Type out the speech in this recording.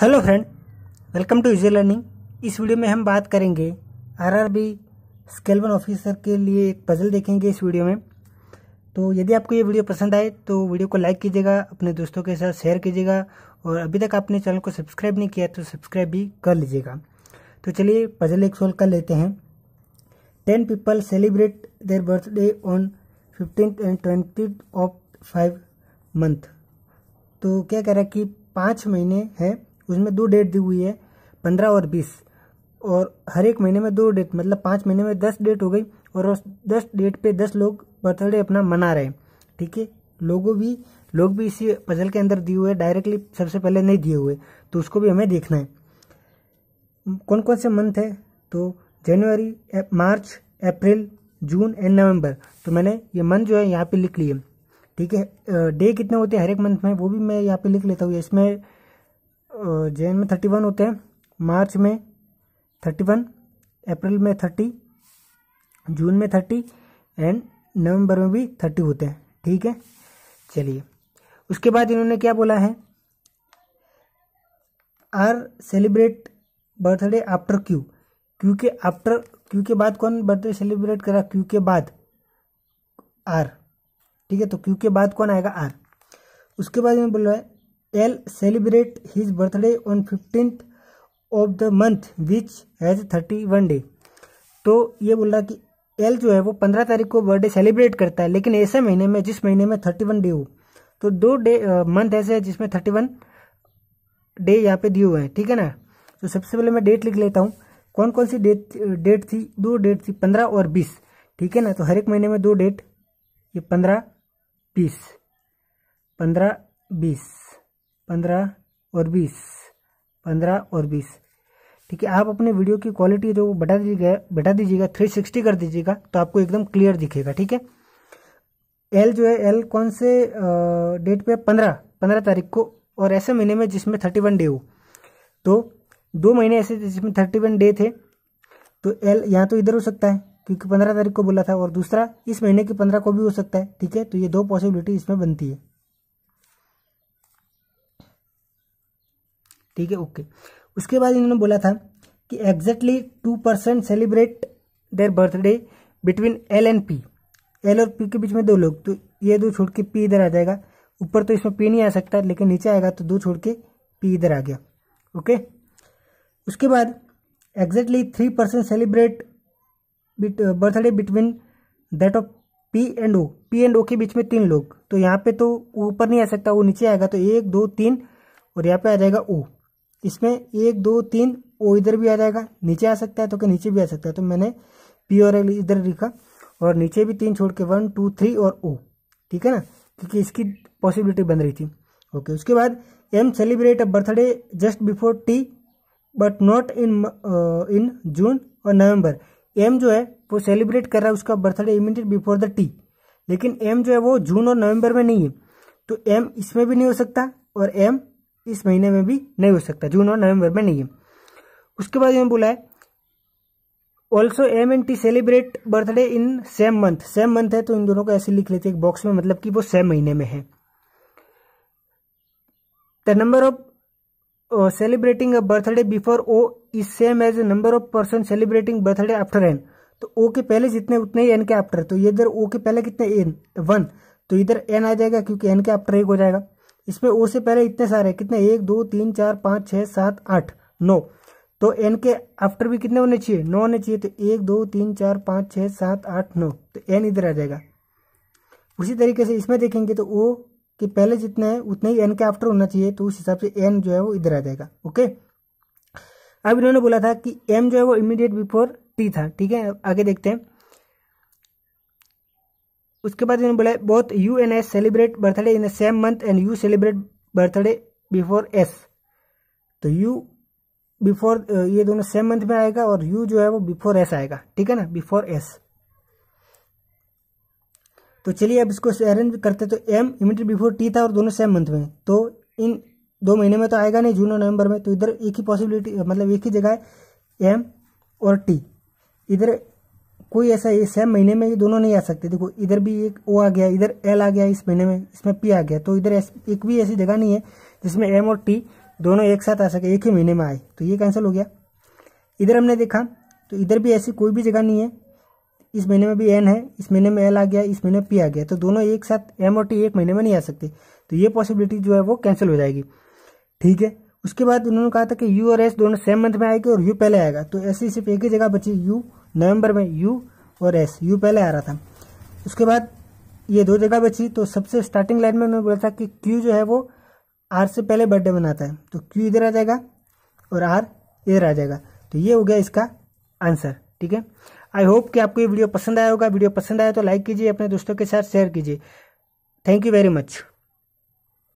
hello friend welcome to user learning इस video में हम बात करेंगे आरआरबी स्केल वन ऑफिसर के लिए एक पजल देखेंगे इस वीडियो में तो यदि आपको ये वीडियो पसंद आए तो वीडियो को लाइक कीजिएगा अपने दोस्तों के साथ शेयर कीजिएगा और अभी तक आपने चैनल को सब्सक्राइब नहीं किया तो सब्सक्राइब भी कर लीजिएगा तो चलिए पजल एक सोल्व कर लेते हैं ten people celebrate their birthday on fifteen and twenty of five month तो क्या कह रहा है कि पाँच महीने हैं उसमें दो डेट दी हुई है पंद्रह और बीस और हर एक महीने में दो डेट मतलब पाँच महीने में दस डेट हो गई और उस दस डेट पे दस लोग बर्थडे अपना मना रहे हैं ठीक है लोगों भी लोग भी इसी पजल के अंदर दिए हुए डायरेक्टली सबसे पहले नहीं दिए हुए तो उसको भी हमें देखना है कौन कौन से मंथ है तो जनवरी मार्च अप्रैल जून एंड नवंबर तो मैंने ये मंथ जो है यहाँ पे लिख लिए ठीक है डे कितने होते हैं हर एक मंथ में वो भी मैं यहाँ पे लिख लेता हूँ इसमें जैन में थर्टी वन होते हैं मार्च में थर्टी वन अप्रैल में थर्टी जून में थर्टी एंड नवंबर में भी थर्टी होते हैं ठीक है चलिए उसके बाद इन्होंने क्या बोला है R celebrate birthday after Q Q के आफ्टर क्यू के बाद कौन बर्थडे सेलिब्रेट करा क्यू के बाद आर ठीक है तो क्यू के बाद कौन आएगा आर उसके बाद में बोल रहा है L celebrate his birthday on fifteen of the month which has thirty one day तो ये बोल रहा कि एल जो है वो पंद्रह तारीख को बर्थडे सेलिब्रेट करता है लेकिन ऐसे महीने में जिस महीने में थर्टी वन डे हो तो दो डे मंथ ऐसे है जिसमें थर्टी वन डे यहाँ पे दिए हुए हैं ठीक है ना तो सबसे पहले मैं डेट लिख लेता हूँ कौन कौन सी डेट डेट थी दो डेट थी पंद्रह और बीस ठीक है ना तो हर एक महीने में दो डेट ये पंद्रह बीस पंद्रह बीस पंद्रह और बीस पंद्रह और बीस ठीक है आप अपने वीडियो की क्वालिटी जो बढ़ा दीजिएगा बढ़ा दीजिएगा थ्री सिक्सटी कर दीजिएगा तो आपको एकदम क्लियर दिखेगा ठीक है एल जो है एल कौन से डेट पे पंद्रह पंद्रह तारीख को और ऐसे महीने में जिसमें थर्टी वन डे हो तो दो महीने ऐसे जिसमें थर्टी वन डे थे तो एल यहाँ तो इधर हो सकता है क्योंकि पंद्रह तारीख को बोला था और दूसरा इस महीने की पंद्रह को भी हो सकता है ठीक है तो ये दो पॉसिबिलिटी इसमें बनती है ठीक है ओके उसके बाद इन्होंने बोला था कि exactly two percent celebrate their birthday between L and P L और पी के बीच में दो लोग तो ये दो छोड़ के पी इधर आ जाएगा ऊपर तो इसमें पी नहीं आ सकता लेकिन नीचे आएगा तो दो छोड़ के पी इधर आ गया ओके उसके बाद exactly three percent celebrate birthday between that of P and O P and O के बीच में तीन लोग तो यहाँ पे तो ऊपर नहीं आ सकता वो नीचे आएगा तो एक दो तीन और यहाँ पे आ जाएगा ओ इसमें एक दो तीन ओ इधर भी आ जाएगा नीचे आ सकता है तो क्या नीचे भी आ सकता है तो मैंने पी और एल इधर लिखा और नीचे भी तीन छोड़ के वन टू थ्री और ओ ठीक है ना क्योंकि इसकी पॉसिबिलिटी बन रही थी ओके उसके बाद M celebrate a birthday just before T but not in in June और नवंबर एम जो है वो सेलिब्रेट कर रहा है उसका birthday immediate before the T लेकिन एम जो है वो जून और नवंबर में नहीं है तो एम इसमें भी नहीं हो सकता और एम इस महीने में भी नहीं हो सकता जून और नवंबर में नहीं है उसके बाद इन्होंने बोला है also M N T celebrate birthday in same month same month है तो इन दोनों को ऐसे लिख लेते हैं बॉक्स में मतलब कि वो सेम महीने में है the number of celebrating a birthday before O is same as number of person celebrating birthday after N तो ओ के पहले जितने उतने ही एन के आफ्टर तो इधर ओ के पहले कितने एन वन तो इधर एन आ जाएगा क्योंकि एन के आफ्टर एक हो जाएगा इसमें ओ से पहले इतने सारे कितने एक दो तीन चार पाँच छः सात आठ नौ तो एन के आफ्टर भी कितने होने चाहिए नौ होने चाहिए तो एक दो तीन चार पाँच छः सात आठ नौ तो एन इधर आ जाएगा उसी तरीके से इसमें देखेंगे तो ओ के पहले जितने हैं उतने ही एन के आफ्टर होना चाहिए तो उस हिसाब से एन जो है वो इधर आ जाएगा ओके अब इन्होंने बोला था कि एम जो है वो इमीडिएट बिफोर टी था ठीक है आगे देखते हैं उसके बाद इन्होंने बोला both U and S celebrate birthday in the same month and U celebrate birthday before S तो यू बिफोर uh, ये दोनों सेम मंथ में आएगा और यू जो है वो बिफोर एस आएगा ठीक है ना बिफोर एस तो चलिए अब इसको अरेंज करते तो एम इमिटेड बिफोर टी था और दोनों सेम मंथ में तो इन दो महीने में तो आएगा नहीं जून और नवंबर में तो इधर एक ही पॉसिबिलिटी मतलब एक ही जगह है एम और टी इधर कोई ऐसा ये सेम महीने में ये दोनों नहीं आ सकते देखो इधर भी एक ओ आ गया इधर एल आ गया इस महीने में इसमें पी आ गया तो इधर एक भी ऐसी जगह नहीं है जिसमें एम और टी दोनों एक साथ आ सके एक ही महीने में आए तो ये कैंसिल हो गया इधर हमने देखा तो इधर भी ऐसी कोई भी जगह नहीं है इस महीने में भी एन है इस महीने में एल आ गया इस महीने में पी आ गया तो दोनों एक साथ एम और टी एक महीने में नहीं आ सकते तो ये पॉसिबिलिटी जो है वो कैंसिल हो जाएगी ठीक है उसके बाद उन्होंने कहा था कि यू और एस दोनों सेम मंथ में आएगी और यू पहले आएगा तो ऐसी सिर्फ एक ही जगह बची यू नवंबर में यू और एस यू पहले आ रहा था उसके बाद ये दो जगह बची तो सबसे स्टार्टिंग लाइन में उन्होंने बोला था कि क्यू जो है वो आर से पहले बर्थडे मनाता है तो क्यू इधर आ जाएगा और आर इधर आ जाएगा तो ये हो गया इसका आंसर ठीक है आई होप कि आपको ये वीडियो पसंद आया होगा वीडियो पसंद आया तो लाइक कीजिए अपने दोस्तों के साथ शेयर कीजिए थैंक यू वेरी मच